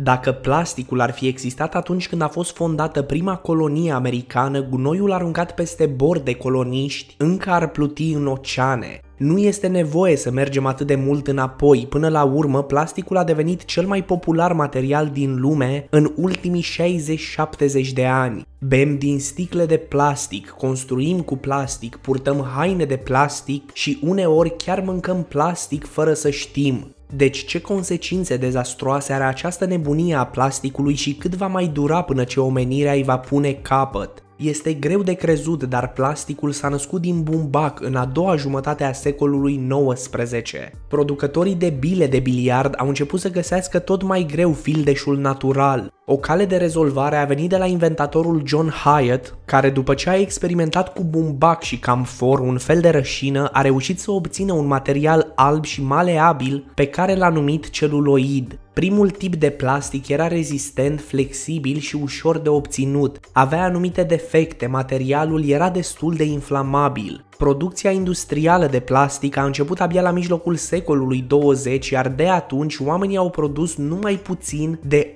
Dacă plasticul ar fi existat atunci când a fost fondată prima colonie americană, gunoiul aruncat peste bord de coloniști încă ar pluti în oceane. Nu este nevoie să mergem atât de mult înapoi, până la urmă plasticul a devenit cel mai popular material din lume în ultimii 60-70 de ani. Bem din sticle de plastic, construim cu plastic, purtăm haine de plastic și uneori chiar mâncăm plastic fără să știm. Deci ce consecințe dezastroase are această nebunie a plasticului și cât va mai dura până ce omenirea îi va pune capăt? Este greu de crezut, dar plasticul s-a născut din bumbac în a doua jumătate a secolului XIX. Producătorii de bile de biliard au început să găsească tot mai greu fildeșul natural, o cale de rezolvare a venit de la inventatorul John Hyatt, care după ce a experimentat cu bumbac și camfor un fel de rășină, a reușit să obțină un material alb și maleabil pe care l-a numit celuloid. Primul tip de plastic era rezistent, flexibil și ușor de obținut. Avea anumite defecte, materialul era destul de inflamabil. Producția industrială de plastic a început abia la mijlocul secolului 20, iar de atunci oamenii au produs numai puțin de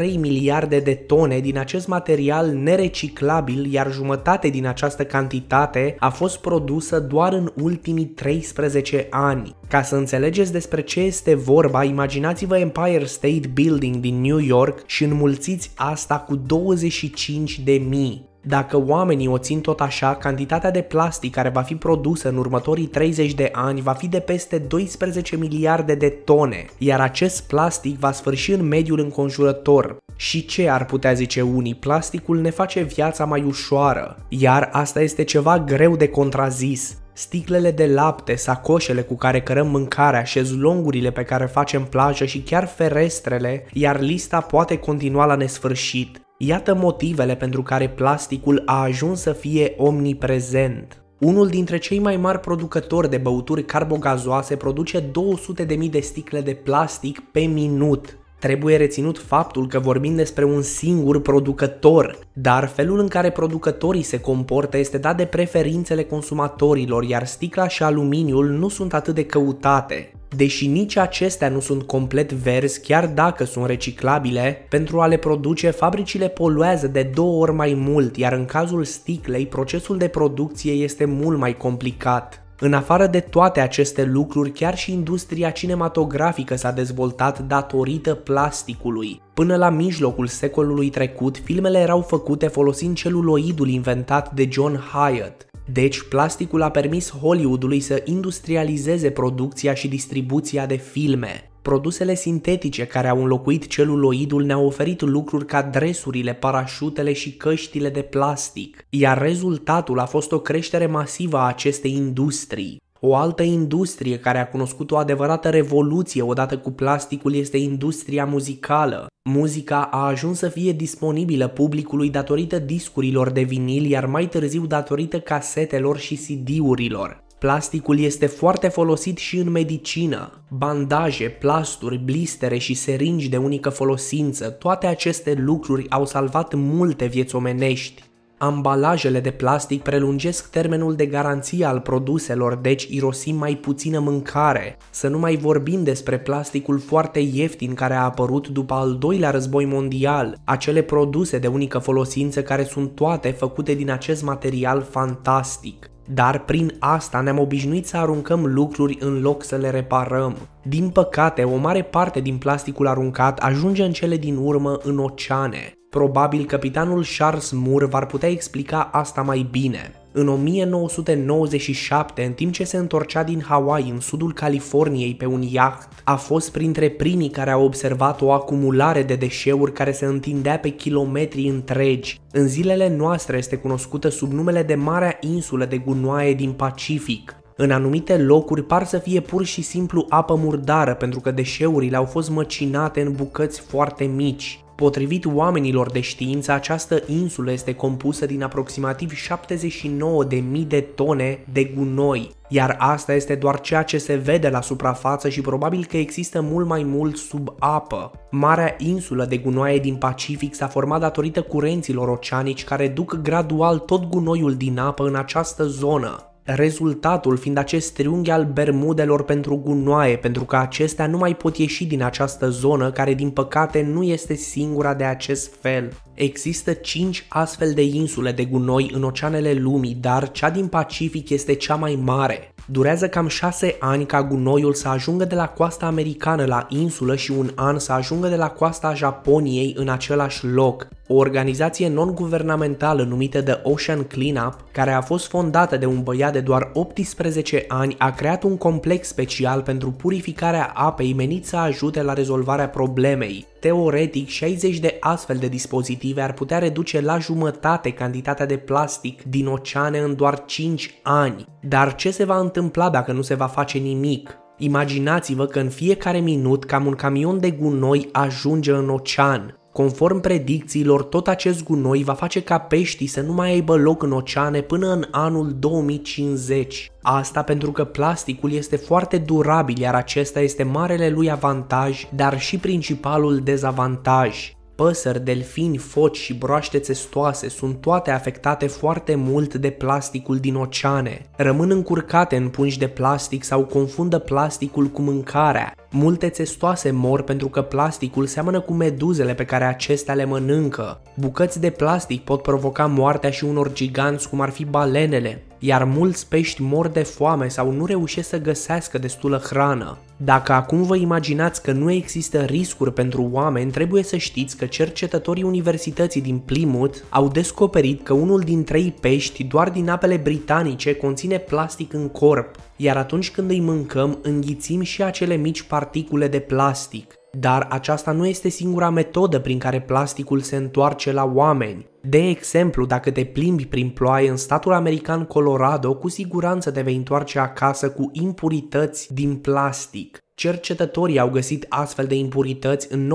8,3 miliarde de tone din acest material nereciclabil, iar jumătate din această cantitate a fost produsă doar în ultimii 13 ani. Ca să înțelegeți despre ce este vorba, imaginați-vă Empire State Building din New York și înmulțiți asta cu 25 de mii. Dacă oamenii o țin tot așa, cantitatea de plastic care va fi produsă în următorii 30 de ani va fi de peste 12 miliarde de tone, iar acest plastic va sfârși în mediul înconjurător. Și ce ar putea zice unii, plasticul ne face viața mai ușoară, iar asta este ceva greu de contrazis. Sticlele de lapte, sacoșele cu care cărăm mâncarea, șezlongurile pe care facem plajă și chiar ferestrele, iar lista poate continua la nesfârșit. Iată motivele pentru care plasticul a ajuns să fie omniprezent. Unul dintre cei mai mari producători de băuturi carbogazoase produce 200.000 de sticle de plastic pe minut. Trebuie reținut faptul că vorbim despre un singur producător, dar felul în care producătorii se comportă este dat de preferințele consumatorilor, iar sticla și aluminiul nu sunt atât de căutate. Deși nici acestea nu sunt complet verzi, chiar dacă sunt reciclabile, pentru a le produce, fabricile poluează de două ori mai mult, iar în cazul sticlei, procesul de producție este mult mai complicat. În afară de toate aceste lucruri, chiar și industria cinematografică s-a dezvoltat datorită plasticului. Până la mijlocul secolului trecut, filmele erau făcute folosind celuloidul inventat de John Hyatt. Deci, plasticul a permis Hollywoodului să industrializeze producția și distribuția de filme. Produsele sintetice care au înlocuit celuloidul ne-au oferit lucruri ca dresurile, parașutele și căștile de plastic, iar rezultatul a fost o creștere masivă a acestei industrii. O altă industrie care a cunoscut o adevărată revoluție odată cu plasticul este industria muzicală. Muzica a ajuns să fie disponibilă publicului datorită discurilor de vinil, iar mai târziu datorită casetelor și CD-urilor. Plasticul este foarte folosit și în medicină. Bandaje, plasturi, blistere și seringi de unică folosință, toate aceste lucruri au salvat multe vieți omenești. Ambalajele de plastic prelungesc termenul de garanție al produselor, deci irosim mai puțină mâncare. Să nu mai vorbim despre plasticul foarte ieftin care a apărut după al doilea război mondial, acele produse de unică folosință care sunt toate făcute din acest material fantastic. Dar prin asta ne-am obișnuit să aruncăm lucruri în loc să le reparăm. Din păcate, o mare parte din plasticul aruncat ajunge în cele din urmă în oceane. Probabil capitanul Charles Moore v-ar putea explica asta mai bine. În 1997, în timp ce se întorcea din Hawaii în sudul Californiei pe un iaht, a fost printre primii care au observat o acumulare de deșeuri care se întindea pe kilometri întregi. În zilele noastre este cunoscută sub numele de Marea Insulă de Gunoaie din Pacific. În anumite locuri par să fie pur și simplu apă murdară pentru că deșeurile au fost măcinate în bucăți foarte mici. Potrivit oamenilor de știință, această insulă este compusă din aproximativ 79.000 de tone de gunoi, iar asta este doar ceea ce se vede la suprafață și probabil că există mult mai mult sub apă. Marea insulă de gunoaie din Pacific s-a format datorită curenților oceanici care duc gradual tot gunoiul din apă în această zonă rezultatul fiind acest triunghi al bermudelor pentru gunoaie, pentru că acestea nu mai pot ieși din această zonă care din păcate nu este singura de acest fel. Există 5 astfel de insule de gunoi în oceanele lumii, dar cea din Pacific este cea mai mare. Durează cam 6 ani ca gunoiul să ajungă de la coasta americană la insulă și un an să ajungă de la coasta Japoniei în același loc o organizație non-guvernamentală numită The Ocean Cleanup, care a fost fondată de un băiat de doar 18 ani, a creat un complex special pentru purificarea apei menit să ajute la rezolvarea problemei. Teoretic, 60 de astfel de dispozitive ar putea reduce la jumătate cantitatea de plastic din oceane în doar 5 ani. Dar ce se va întâmpla dacă nu se va face nimic? Imaginați-vă că în fiecare minut cam un camion de gunoi ajunge în ocean. Conform predicțiilor, tot acest gunoi va face ca peștii să nu mai aibă loc în oceane până în anul 2050. Asta pentru că plasticul este foarte durabil, iar acesta este marele lui avantaj, dar și principalul dezavantaj. Păsări, delfini, foci și broaște țestoase sunt toate afectate foarte mult de plasticul din oceane. Rămân încurcate în pungi de plastic sau confundă plasticul cu mâncarea. Multe țestoase mor pentru că plasticul seamănă cu meduzele pe care acestea le mănâncă. Bucăți de plastic pot provoca moartea și unor giganți cum ar fi balenele, iar mulți pești mor de foame sau nu reușesc să găsească destulă hrană. Dacă acum vă imaginați că nu există riscuri pentru oameni, trebuie să știți că cercetătorii Universității din Plymouth au descoperit că unul din trei pești doar din apele britanice conține plastic în corp, iar atunci când îi mâncăm, înghițim și acele mici particule de plastic. Dar aceasta nu este singura metodă prin care plasticul se întoarce la oameni. De exemplu, dacă te plimbi prin ploaie în statul american Colorado, cu siguranță te vei întoarce acasă cu impurități din plastic. Cercetătorii au găsit astfel de impurități în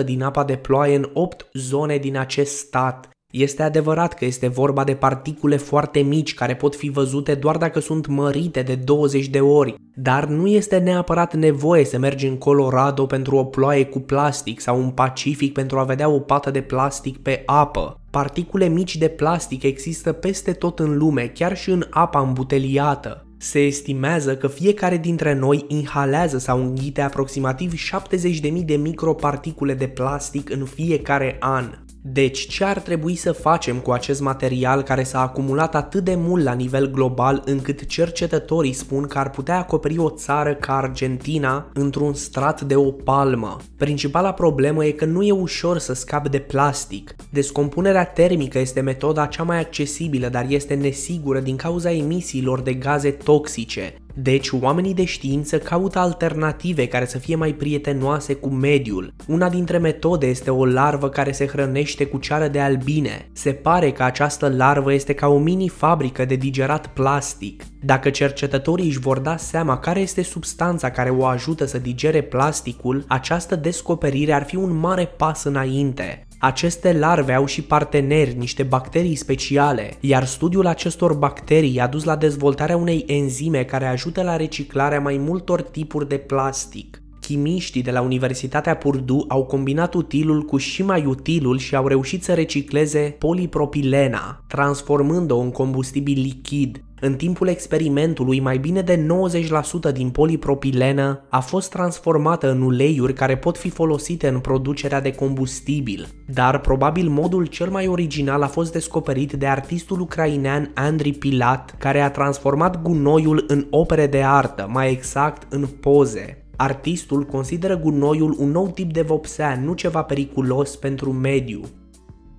90% din apa de ploaie în 8 zone din acest stat, este adevărat că este vorba de particule foarte mici care pot fi văzute doar dacă sunt mărite de 20 de ori, dar nu este neapărat nevoie să mergi în Colorado pentru o ploaie cu plastic sau în Pacific pentru a vedea o pată de plastic pe apă. Particule mici de plastic există peste tot în lume, chiar și în apa îmbuteliată. Se estimează că fiecare dintre noi inhalează sau înghite aproximativ 70.000 de microparticule de plastic în fiecare an. Deci, ce ar trebui să facem cu acest material care s-a acumulat atât de mult la nivel global încât cercetătorii spun că ar putea acoperi o țară ca Argentina într-un strat de o palmă? Principala problemă e că nu e ușor să scap de plastic. Descompunerea termică este metoda cea mai accesibilă, dar este nesigură din cauza emisiilor de gaze toxice, deci, oamenii de știință caută alternative care să fie mai prietenoase cu mediul. Una dintre metode este o larvă care se hrănește cu ceară de albine. Se pare că această larvă este ca o mini-fabrică de digerat plastic. Dacă cercetătorii își vor da seama care este substanța care o ajută să digere plasticul, această descoperire ar fi un mare pas înainte. Aceste larve au și parteneri, niște bacterii speciale, iar studiul acestor bacterii a dus la dezvoltarea unei enzime care ajută la reciclarea mai multor tipuri de plastic. Chimiștii de la Universitatea Purdue au combinat utilul cu și mai utilul și au reușit să recicleze polipropilena, transformând-o în combustibil lichid, în timpul experimentului, mai bine de 90% din polipropilenă a fost transformată în uleiuri care pot fi folosite în producerea de combustibil, dar probabil modul cel mai original a fost descoperit de artistul ucrainean Andri Pilat, care a transformat gunoiul în opere de artă, mai exact în poze. Artistul consideră gunoiul un nou tip de vopsea, nu ceva periculos pentru mediu.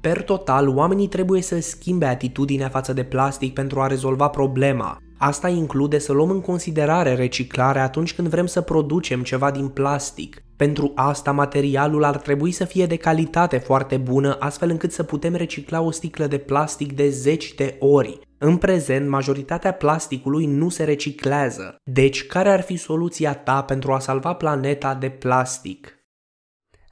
Per total, oamenii trebuie să schimbe atitudinea față de plastic pentru a rezolva problema. Asta include să luăm în considerare reciclarea atunci când vrem să producem ceva din plastic. Pentru asta, materialul ar trebui să fie de calitate foarte bună, astfel încât să putem recicla o sticlă de plastic de zeci de ori. În prezent, majoritatea plasticului nu se reciclează. Deci, care ar fi soluția ta pentru a salva planeta de plastic?